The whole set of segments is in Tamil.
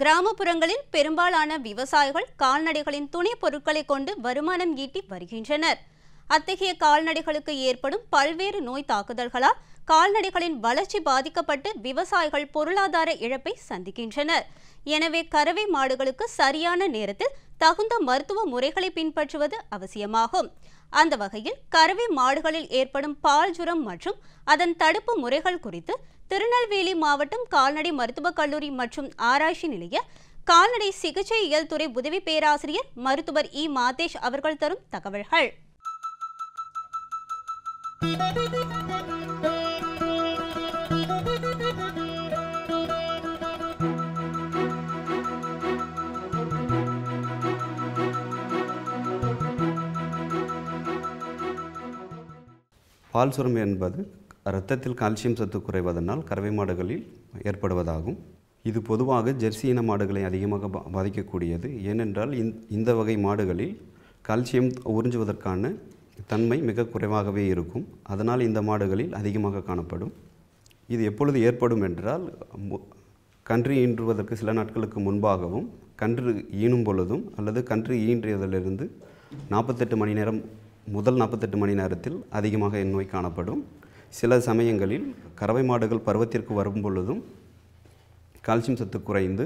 கிராமப்புறங்களில் பெரும்பாலான விவசாயிகள் கால்நடைகளின் துணை பொருட்களை கொண்டு வருமானம் ஈட்டி வருகின்றனர் அத்தகைய கால்நடைகளுக்கு ஏற்படும் பல்வேறு நோய் தாக்குதல்களால் கால்நடைகளின் வளர்ச்சி பாதிக்கப்பட்டு விவசாயிகள் பொருளாதார இழப்பை சந்திக்கின்றனர் எனவே கறவை மாடுகளுக்கு சரியான நேரத்தில் தகுந்த மருத்துவ முறைகளை பின்பற்றுவது அவசியமாகும் அந்த வகையில் கறவை மாடுகளில் ஏற்படும் பால் ஜுரம் மற்றும் அதன் தடுப்பு முறைகள் குறித்து திருநெல்வேலி மாவட்டம் கால்நடை மருத்துவக் கல்லூரி மற்றும் ஆராய்ச்சி நிலைய கால்நடை சிகிச்சை இயல் துறை உதவி பேராசிரியர் மருத்துவர் இ மாதேஷ் அவர்கள் தரும் தகவல்கள் பால் என்பது இரத்தத்தில் கால்சியம் சத்து குறைவதனால் கறவை மாடுகளில் ஏற்படுவதாகும் இது பொதுவாக ஜெர்சி இன மாடுகளை அதிகமாக பா பாதிக்கக்கூடியது ஏனென்றால் இந்த வகை மாடுகளில் கால்சியம் உறிஞ்சுவதற்கான தன்மை மிக குறைவாகவே இருக்கும் அதனால் இந்த மாடுகளில் அதிகமாக காணப்படும் இது எப்பொழுது ஏற்படும் என்றால் கன்று ஈன்றுவதற்கு சில நாட்களுக்கு முன்பாகவும் கன்று ஈனும் பொழுதும் அல்லது கன்று ஈன்றியதிலிருந்து நாற்பத்தெட்டு மணி நேரம் முதல் நாற்பத்தெட்டு மணி நேரத்தில் அதிகமாக இந்நோய் காணப்படும் சில சமயங்களில் கறவை மாடுகள் பருவத்திற்கு வரும் பொழுதும் கால்சியம் சத்து குறைந்து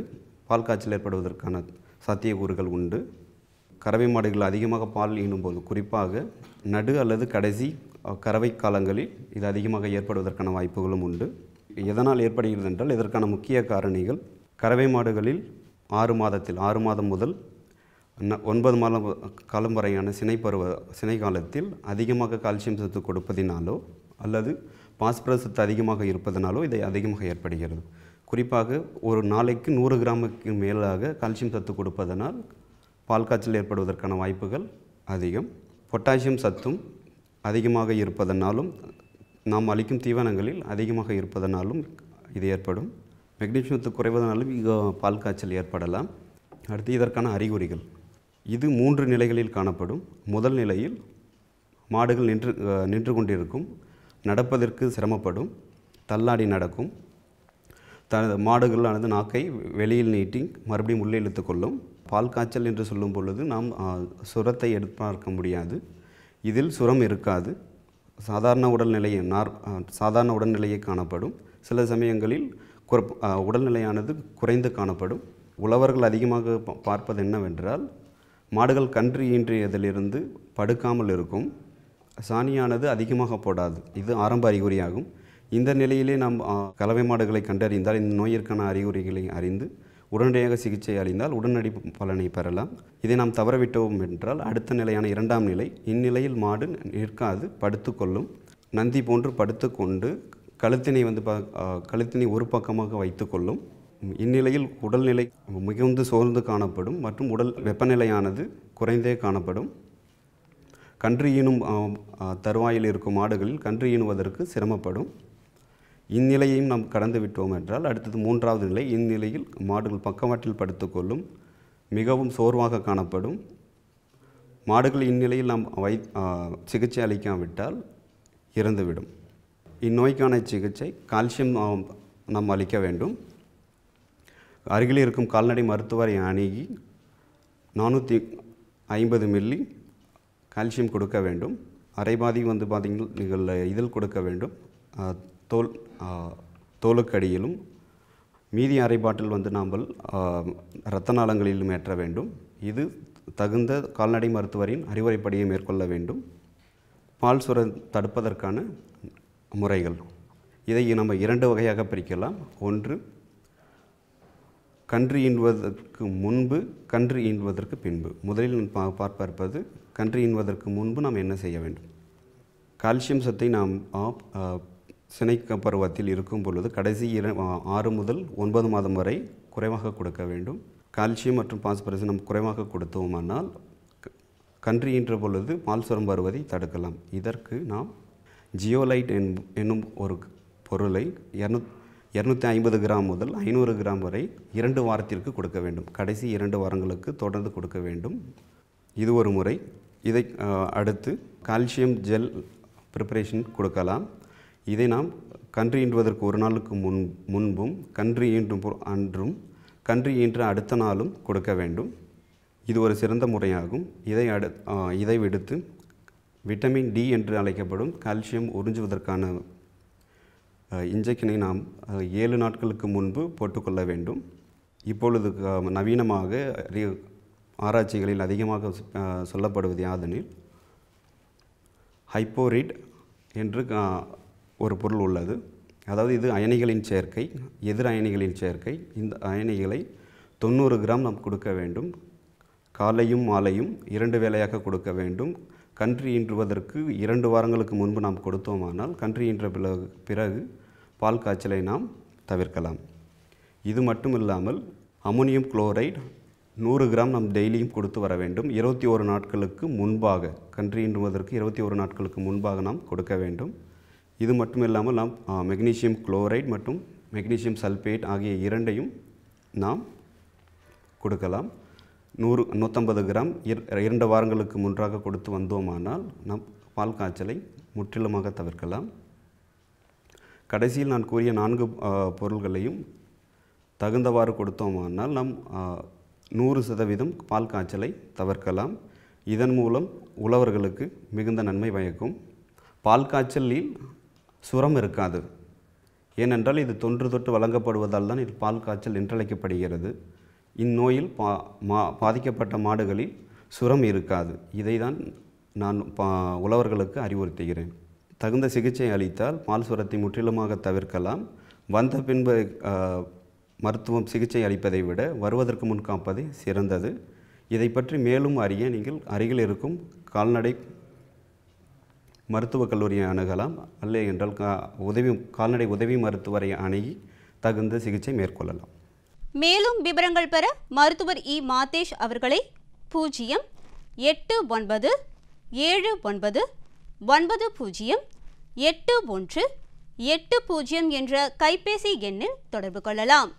பால் காய்ச்சல் ஏற்படுவதற்கான சாத்தியக்கூறுகள் உண்டு கறவை மாடுகள் அதிகமாக பால் ஈனும்போது குறிப்பாக நடு அல்லது கடைசி கறவை காலங்களில் இது அதிகமாக ஏற்படுவதற்கான வாய்ப்புகளும் உண்டு எதனால் ஏற்படுகிறது என்றால் இதற்கான முக்கிய காரணிகள் கறவை மாடுகளில் ஆறு மாதத்தில் ஆறு மாதம் முதல் ஒன்பது மாதம் காலம் வரையான சினை பருவ சினை காலத்தில் அதிகமாக கால்சியம் சத்து கொடுப்பதினாலோ அல்லது பாஸ்பரசத்து அதிகமாக இருப்பதனாலோ இதை அதிகமாக ஏற்படுகிறது குறிப்பாக ஒரு நாளைக்கு நூறு கிராமுக்கு மேலாக கால்சியம் சத்து கொடுப்பதனால் பால் காய்ச்சல் ஏற்படுவதற்கான வாய்ப்புகள் அதிகம் பொட்டாசியம் சத்தும் அதிகமாக இருப்பதனாலும் நாம் அளிக்கும் தீவனங்களில் அதிகமாக இருப்பதனாலும் இது ஏற்படும் சத்து குறைவதனாலும் பால் காய்ச்சல் ஏற்படலாம் அடுத்து இதற்கான அறிகுறிகள் இது மூன்று நிலைகளில் காணப்படும் முதல் நிலையில் மாடுகள் நின்று நின்று கொண்டிருக்கும் நடப்பதற்கு சிரமப்படும் தள்ளாடி நடக்கும் தனது மாடுகளானது நாக்கை வெளியில் நீட்டி மறுபடியும் உள்ளே இழுத்து கொள்ளும் பால் காய்ச்சல் என்று சொல்லும் பொழுது நாம் சுரத்தை எதிர்பார்க்க முடியாது இதில் சுரம் இருக்காது சாதாரண உடல்நிலையை நார் சாதாரண உடல்நிலையை காணப்படும் சில சமயங்களில் உடல்நிலையானது குறைந்து காணப்படும் உழவர்கள் அதிகமாக பார்ப்பது என்னவென்றால் மாடுகள் கன்று ஈன்றியதிலிருந்து படுக்காமல் இருக்கும் சாணியானது அதிகமாக போடாது இது ஆரம்ப அறிகுறியாகும் இந்த நிலையிலே நாம் கலவை மாடுகளை கண்டறிந்தால் இந்த நோயிற்கான அறிகுறிகளை அறிந்து உடனடியாக சிகிச்சை அளிந்தால் உடனடி பலனை பெறலாம் இதை நாம் தவறவிட்டோம் என்றால் அடுத்த நிலையான இரண்டாம் நிலை இந்நிலையில் மாடு நிற்காது படுத்துக்கொள்ளும் நந்தி போன்று படுத்துக்கொண்டு கழுத்தினை வந்து ப கழுத்தினை ஒரு பக்கமாக வைத்துக்கொள்ளும் இந்நிலையில் உடல்நிலை மிகுந்து சோர்ந்து காணப்படும் மற்றும் உடல் வெப்பநிலையானது குறைந்தே காணப்படும் கன்று ஈனும் தருவாயில் இருக்கும் ஆடுகள் கன்று ஈனுவதற்கு சிரமப்படும் இந்நிலையையும் நாம் கடந்து விட்டோம் என்றால் அடுத்தது மூன்றாவது நிலை இந்நிலையில் மாடுகள் பக்கவாட்டில் படுத்துக்கொள்ளும் மிகவும் சோர்வாக காணப்படும் மாடுகள் இந்நிலையில் நாம் வை சிகிச்சை அளிக்காவிட்டால் இறந்துவிடும் இந்நோய்க்கான சிகிச்சை கால்சியம் நாம் அளிக்க வேண்டும் அருகில் இருக்கும் கால்நடை மருத்துவரை அணுகி நானூற்றி ஐம்பது மில்லி கால்சியம் கொடுக்க வேண்டும் அரைபாதி வந்து பார்த்திங்கன்னா இதில் கொடுக்க வேண்டும் தோல் தோலுக்கடியிலும் மீதி அரைபாட்டில் பாட்டில் வந்து நாம் இரத்த நாளங்களிலும் ஏற்ற வேண்டும் இது தகுந்த கால்நடை மருத்துவரின் அறிவுரைப்படியை மேற்கொள்ள வேண்டும் பால் சுர தடுப்பதற்கான முறைகள் இதை நம்ம இரண்டு வகையாக பிரிக்கலாம் ஒன்று கன்று ஈன்வதற்கு முன்பு கன்று ஈன்வதற்கு பின்பு முதலில் நாம் பார்ப்ப இருப்பது கன்று ஈன்வதற்கு முன்பு நாம் என்ன செய்ய வேண்டும் கால்சியம் சத்தை நாம் சினைக்க பருவத்தில் இருக்கும் பொழுது கடைசி இர ஆறு முதல் ஒன்பது மாதம் வரை குறைவாக கொடுக்க வேண்டும் கால்சியம் மற்றும் பாஸ்பரஸ் நாம் குறைவாக கொடுத்தோமானால் கன்று ஈன்ற பொழுது பால் சுரம் வருவதை தடுக்கலாம் இதற்கு நாம் ஜியோலைட் என்னும் ஒரு பொருளை இரநூத் இரநூத்தி ஐம்பது கிராம் முதல் ஐநூறு கிராம் வரை இரண்டு வாரத்திற்கு கொடுக்க வேண்டும் கடைசி இரண்டு வாரங்களுக்கு தொடர்ந்து கொடுக்க வேண்டும் இது ஒரு முறை இதை அடுத்து கால்சியம் ஜெல் ப்ரிப்பரேஷன் கொடுக்கலாம் இதை நாம் கன்று ஈன்றுவதற்கு ஒரு நாளுக்கு முன் முன்பும் கன்று ஈன்றும் அன்றும் கன்று ஈன்ற அடுத்த நாளும் கொடுக்க வேண்டும் இது ஒரு சிறந்த முறையாகும் இதை அடு இதை விடுத்து விட்டமின் டி என்று அழைக்கப்படும் கால்சியம் உறிஞ்சுவதற்கான இன்ஜெக்ஷனை நாம் ஏழு நாட்களுக்கு முன்பு போட்டுக்கொள்ள வேண்டும் இப்பொழுது நவீனமாக ஆராய்ச்சிகளில் அதிகமாக சொல்லப்படுவது யாதெனில் ஹைப்போரிட் என்று ஒரு பொருள் உள்ளது அதாவது இது அயனிகளின் சேர்க்கை எதிர் அயனிகளின் சேர்க்கை இந்த அயனிகளை தொண்ணூறு கிராம் நாம் கொடுக்க வேண்டும் காலையும் மாலையும் இரண்டு வேளையாக கொடுக்க வேண்டும் கன்றி ஈன்றுவதற்கு இரண்டு வாரங்களுக்கு முன்பு நாம் கொடுத்தோமானால் கன்றி ஈன்ற பிறகு பிறகு பால் காய்ச்சலை நாம் தவிர்க்கலாம் இது மட்டும் இல்லாமல் அமோனியம் குளோரைடு நூறு கிராம் நாம் டெய்லியும் கொடுத்து வர வேண்டும் இருபத்தி ஒரு நாட்களுக்கு முன்பாக கன்றி ஈன்றுவதற்கு இருபத்தி ஒரு நாட்களுக்கு முன்பாக நாம் கொடுக்க வேண்டும் இது மட்டும் இல்லாமல் நாம் மெக்னீஷியம் குளோரைடு மற்றும் மெக்னீஷியம் சல்பேட் ஆகிய இரண்டையும் நாம் கொடுக்கலாம் நூறு நூற்றம்பது கிராம் இர் இரண்டு வாரங்களுக்கு முன்றாக கொடுத்து வந்தோமானால் நம் பால் காய்ச்சலை முற்றிலுமாக தவிர்க்கலாம் கடைசியில் நான் கூறிய நான்கு பொருள்களையும் தகுந்தவாறு கொடுத்தோமானால் நம் நூறு சதவீதம் பால் காய்ச்சலை தவிர்க்கலாம் இதன் மூலம் உழவர்களுக்கு மிகுந்த நன்மை பயக்கும் பால் காய்ச்சலில் சுரம் இருக்காது ஏனென்றால் இது தொன்று தொட்டு வழங்கப்படுவதால் தான் இது பால் காய்ச்சல் என்றழைக்கப்படுகிறது இந்நோயில் பா மா பாதிக்கப்பட்ட மாடுகளில் சுரம் இருக்காது இதை தான் நான் பா உழவர்களுக்கு அறிவுறுத்துகிறேன் தகுந்த சிகிச்சை அளித்தால் பால் சுரத்தை முற்றிலுமாக தவிர்க்கலாம் வந்த பின்பு மருத்துவம் சிகிச்சை அளிப்பதை விட வருவதற்கு முன் காப்பதே சிறந்தது இதை பற்றி மேலும் அறிய நீங்கள் அருகில் இருக்கும் கால்நடை மருத்துவக் கல்லூரியை அணுகலாம் அல்ல என்றால் கா உதவி கால்நடை உதவி மருத்துவரை அணுகி தகுந்த சிகிச்சை மேற்கொள்ளலாம் மேலும் விவரங்கள் பெற மருத்துவர் இ மாதேஷ் அவர்களை பூஜ்ஜியம் எட்டு ஒன்பது ஏழு ஒன்பது ஒன்பது பூஜ்ஜியம் எட்டு ஒன்று எட்டு பூஜ்ஜியம் என்ற கைபேசி எண்ணில் தொடர்பு கொள்ளலாம்